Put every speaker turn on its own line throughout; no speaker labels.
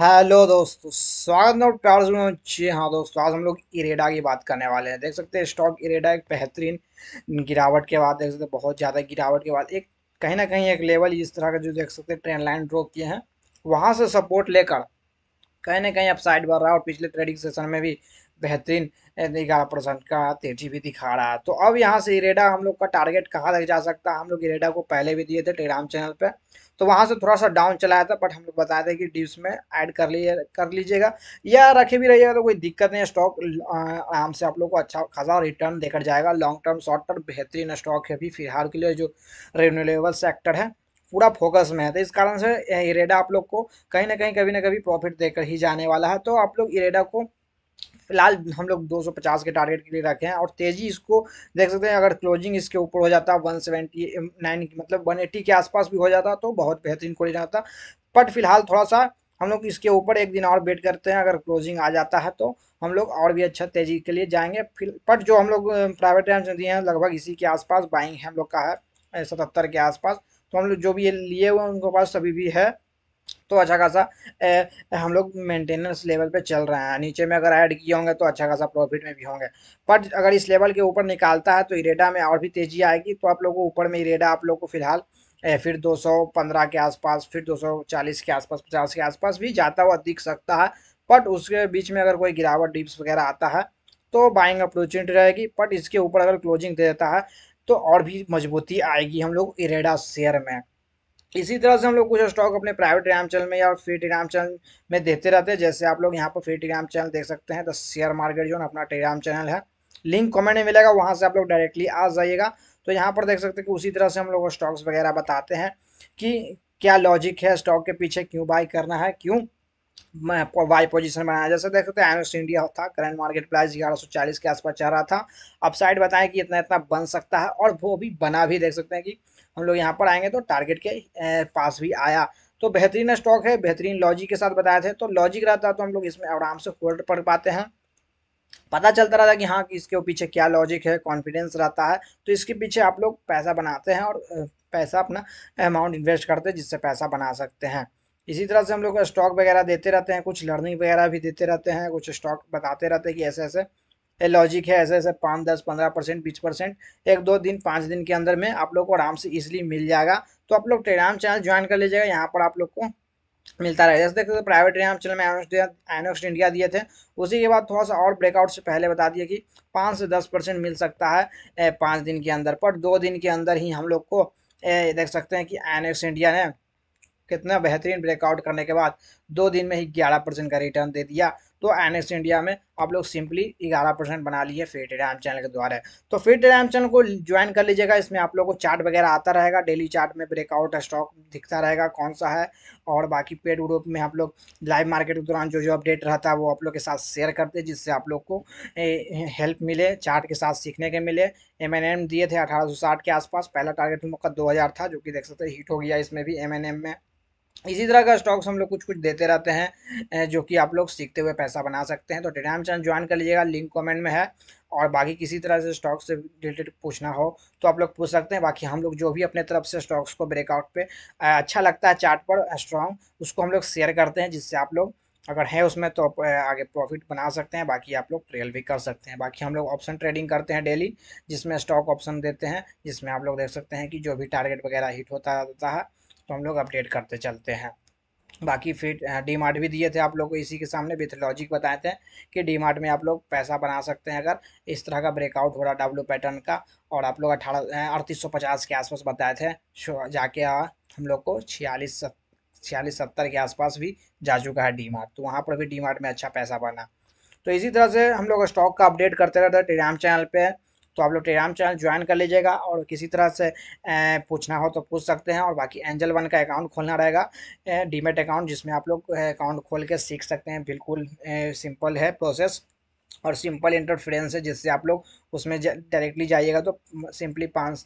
hello दोस्तों स्वागत और प्यार जी हाँ दोस्तों आज हम लोग इरेडा की बात करने वाले हैं देख सकते हैं स्टॉक इरेडा एक बेहतरीन गिरावट के बाद देख सकते हैं बहुत ज़्यादा गिरावट के बाद एक कहीं ना कहीं एक लेवल इस तरह का जो देख सकते हैं ट्रेंड लाइन ड्रॉ किए हैं वहाँ से सपोर्ट लेकर कहीं ना कहीं साइड बढ़ रहा है और पिछले ट्रेडिंग सेशन में भी बेहतरीन निगाह प्रसंग का तेजी भी दिखा रहा है तो अब यहाँ से इरेडा हम लोग का टारगेट कहाँ तक जा सकता है हम लोग इरेडा को पहले भी दिए थे टेलीग्राम चैनल पे तो वहाँ से थोड़ा सा डाउन चलाया था बट हम लोग बताए थे कि डिप्स में ऐड कर लिए कर लीजिएगा या रखे भी रहिएगा तो कोई दिक्कत नहीं स्टॉक आराम से आप लोग को अच्छा खासा रिटर्न देकर जाएगा लॉन्ग टर्म शॉर्ट टर्म बेहतरीन स्टॉक है अभी फिलहाल के लिए जो रिन्यूएबल सेक्टर है पूरा फोकस में है तो इस कारण से इरेडा आप लोग को कहीं ना कहीं कभी ना कभी प्रॉफिट देकर ही जाने वाला है तो आप लोग इरेडा को फिलहाल हम लोग 250 के टारगेट के लिए रखे हैं और तेज़ी इसको देख सकते हैं अगर क्लोजिंग इसके ऊपर हो जाता 179 um, मतलब 180 के आसपास भी हो जाता तो बहुत बेहतरीन खोल जाता बट फिलहाल थोड़ा सा हम लोग इसके ऊपर एक दिन और वेट करते हैं अगर क्लोजिंग आ जाता है तो हम लोग और भी अच्छा तेज़ी के लिए जाएंगे फिर बट जो हम लोग प्राइवेट um, टाइम्स दिए हैं लगभग इसी के आसपास बाइंग है हम लोग का है सतहत्तर के आसपास तो हम लोग जो भी ये लिए हुए उनके पास सभी भी है तो अच्छा खासा ए, हम लोग मेंटेनेंस लेवल पे चल रहे हैं नीचे में अगर ऐड किए होंगे तो अच्छा खासा प्रॉफिट में भी होंगे पर अगर इस लेवल के ऊपर निकालता है तो इरेडा में और भी तेजी आएगी तो आप लोगों को ऊपर में इरेडा आप लोग को फिलहाल फिर 215 के आसपास फिर 240 के आसपास पचास के आसपास भी जाता हुआ दिख सकता है बट उसके बीच में अगर कोई गिरावट डिप्स वगैरह आता है तो बाइंग अपॉर्चुनिटी रहेगी बट इसके ऊपर अगर क्लोजिंग दे देता है तो और भी मजबूती आएगी हम लोग इरेडा शेयर में इसी तरह से हम लोग कुछ स्टॉक अपने प्राइवेट टेलीग्राम चैनल में या फ्री टेग्राम चैनल में देते रहते हैं जैसे आप लोग यहाँ पर फ्री टेग्राम चैनल देख सकते हैं तो शेयर मार्केट जो है अपना टेलीग्राम चैनल है लिंक कमेंट में मिलेगा वहाँ से आप लोग डायरेक्टली आ जाइएगा तो यहाँ पर देख सकते हैं कि उसी तरह से हम लोग स्टॉक्स वगैरह बताते हैं कि क्या लॉजिक है स्टॉक के पीछे क्यों बाई करना है क्यों वाई पोजीशन बनाया जैसे देख सकते हैं एनोस इंडिया था करंट मार्केट प्राइस ग्यारह सौ चालीस के आसपास चल रहा था अपसाइड बताएं कि इतना इतना बन सकता है और वो भी बना भी देख सकते हैं कि हम लोग यहाँ पर आएंगे तो टारगेट के पास भी आया तो बेहतरीन स्टॉक है बेहतरीन लॉजिक के साथ बताए थे तो लॉजिक रहता है तो हम लोग इसमें आराम से होल्ड पढ़ पाते हैं पता चलता रहता है कि हाँ कि इसके पीछे क्या लॉजिक है कॉन्फिडेंस रहता है तो इसके पीछे आप लोग पैसा बनाते हैं और पैसा अपना अमाउंट इन्वेस्ट करते हैं जिससे पैसा बना सकते हैं इसी तरह से हम लोग स्टॉक वगैरह देते रहते हैं कुछ लर्निंग वगैरह भी देते रहते हैं कुछ स्टॉक बताते रहते हैं कि ऐसे ऐसे ये लॉजिक है ऐसे ऐसे पाँच दस पंद्रह परसेंट बीस परसेंट एक दो दिन पाँच दिन के अंदर में आप लोग को आराम से इजिली मिल जाएगा तो आप लोग टेलीग्राम चैनल ज्वाइन कर लीजिएगा यहाँ पर आप लोग को मिलता रहेगा जैसे देखते तो प्राइवेट टेलीग्राम चैनल में आइनोक्स इंडिया दिए थे उसी के बाद थोड़ा सा और ब्रेकआउट से पहले बता दिए कि पाँच से दस परसेंट मिल सकता है पाँच दिन के अंदर पर दो दिन के अंदर ही हम लोग को देख सकते हैं कि आइनोक्स इंडिया ने कितना बेहतरीन ब्रेकआउट करने के बाद दो दिन में ही ग्यारह परसेंट का रिटर्न दे दिया तो एन इंडिया में आप लोग सिंपली ग्यारह परसेंट बना लिए फ्री टेलीग्राम चैनल के द्वारा तो फ्री टेलीग्राम चैनल को ज्वाइन कर लीजिएगा इसमें आप लोग को चार्ट वगैरह आता रहेगा डेली चार्ट में ब्रेकआउट स्टॉक दिखता रहेगा कौन सा है और बाकी पेड ग्रुप में आप लोग लाइव मार्केट के दौरान जो जो अपडेट रहता है वो आप लोग के साथ शेयर करते हैं जिससे आप लोग को हेल्प मिले चार्ट के साथ सीखने के मिले एम एन एम दिए थे अठारह के आसपास पहला टारगेट मौका दो हज़ार दो था जो कि देख सकते हिट हो गया इसमें भी एम एन एम में इसी तरह का स्टॉक्स हम लोग कुछ कुछ देते रहते हैं जो कि आप लोग सीखते हुए पैसा बना सकते हैं तो टेलीग्राम चैनल ज्वाइन कर लीजिएगा लिंक कमेंट में है और बाकी किसी तरह से स्टॉक्स से रिलेटेड पूछना हो तो आप लोग पूछ सकते हैं बाकी हम लोग जो भी अपने तरफ से स्टॉक्स को ब्रेकआउट पे अच्छा लगता है चार्ट पर स्ट्रॉन्ग उसको हम लोग शेयर करते हैं जिससे आप लोग अगर है उसमें तो आप आगे प्रॉफिट बना सकते हैं बाकी आप लोग ट्रेल भी कर सकते हैं बाकी हम लोग ऑप्शन ट्रेडिंग करते हैं डेली जिसमें स्टॉक ऑप्शन देते हैं जिसमें आप लोग देख सकते हैं कि जो भी टारगेट वगैरह हिट होता रहता है तो हम लोग अपडेट करते चलते हैं बाकी फिर डी हाँ, मार्ट भी दिए थे आप लोग को इसी के सामने विथ लॉजिक बताए थे कि डी मार्ट में आप लोग पैसा बना सकते हैं अगर इस तरह का ब्रेकआउट हो रहा डब्ल्यू पैटर्न का और आप लोग अठारह हाँ, अड़तीस सौ पचास के आसपास बताए थे जाके हम लोग को छियालीस छियालीस सत्तर के आसपास भी जा चुका है डी मार्ट तो वहाँ पर भी डी मार्ट में अच्छा पैसा बना तो इसी तरह से हम लोग स्टॉक का अपडेट करते रहते हैं टेलीग्राम चैनल पर तो आप लोग टेलीग्राम चैनल ज्वाइन कर लीजिएगा और किसी तरह से पूछना हो तो पूछ सकते हैं और बाकी एंजल वन का अकाउंट खोलना रहेगा डीमेट अकाउंट जिसमें आप लोग अकाउंट खोल के सीख सकते हैं बिल्कुल सिंपल है प्रोसेस और सिंपल इंटरफ्रेंस है जिससे आप लोग उसमें डायरेक्टली जा, जाइएगा तो सिंपली पाँच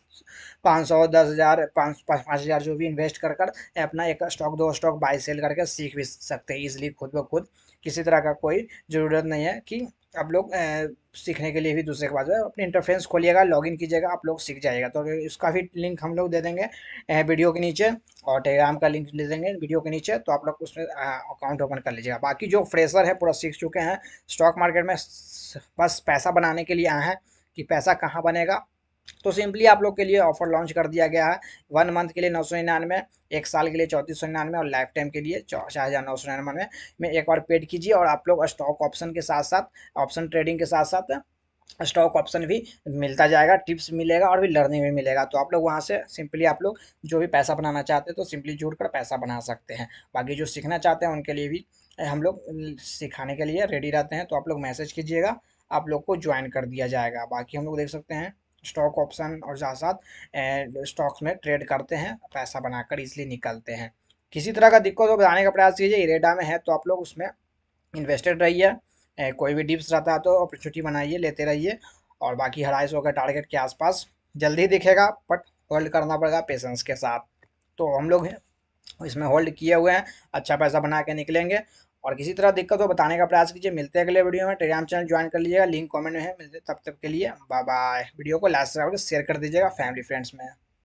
पाँच सौ दस हज़ार पाँच पाँच पाँच हज़ार जो भी इन्वेस्ट कर कर अपना एक स्टॉक दो स्टॉक बाई सेल करके सीख भी सकते हैं ईजिली खुद ब खुद किसी तरह का कोई ज़रूरत नहीं है कि आप लोग सीखने के लिए भी दूसरे के पास अपने इंटरफेंस खोलिएगा लॉगिन कीजिएगा आप लोग सीख जाएगा तो इसका भी लिंक हम लोग दे देंगे वीडियो के नीचे और टेलीग्राम का लिंक दे देंगे वीडियो के नीचे तो आप लोग उसमें अकाउंट ओपन कर लीजिएगा बाकी जो फ्रेशर है पूरा सीख चुके हैं स्टॉक मार्केट में बस पैसा बनाने के लिए आए हैं कि पैसा कहाँ बनेगा तो सिंपली आप लोग के लिए ऑफर लॉन्च कर दिया गया है वन मंथ के लिए नौ सौ निन्यानवे एक साल के लिए चौंतीस सौ निन्यानवे और लाइफ टाइम के लिए चार हज़ार नौ सौ निन्यानवे में एक बार पेड कीजिए और आप लोग स्टॉक ऑप्शन के साथ साथ ऑप्शन ट्रेडिंग के साथ साथ स्टॉक ऑप्शन भी मिलता जाएगा टिप्स मिलेगा और भी लर्निंग भी मिलेगा तो आप लोग वहाँ से सिंपली आप लोग जो भी पैसा बनाना चाहते हैं तो सिंपली जुड़ कर पैसा बना सकते हैं बाकी जो सीखना चाहते हैं उनके लिए भी हम लोग सिखाने के लिए रेडी रहते हैं तो आप लोग मैसेज कीजिएगा आप लोग को ज्वाइन कर दिया जाएगा बाकी हम लोग देख सकते हैं स्टॉक ऑप्शन और साथ साथ स्टॉक्स में ट्रेड करते हैं पैसा बनाकर इसलिए निकलते हैं किसी तरह का दिक्कत हो बताने का प्रयास कीजिए इरेडा में है तो आप लोग उसमें इन्वेस्टेड रहिए कोई भी डिप्स रहता है तो अपॉर्चुनिटी बनाइए लेते रहिए और बाकी हराई सौ का टारगेट के आसपास जल्दी दिखेगा बट होल्ड करना पड़ेगा पेशेंस के साथ तो हम लोग इसमें होल्ड किए हुए हैं अच्छा पैसा बना के निकलेंगे और किसी तरह दिक्कत हो बताने का प्रयास कीजिए मिलते हैं अगले वीडियो में टेलीग्राम चैनल ज्वाइन कर लीजिएगा लिंक कमेंट में है मिलते तब तक के लिए बाय बाय वीडियो को लास्ट तक शेयर कर दीजिएगा फैमिली फ्रेंड्स में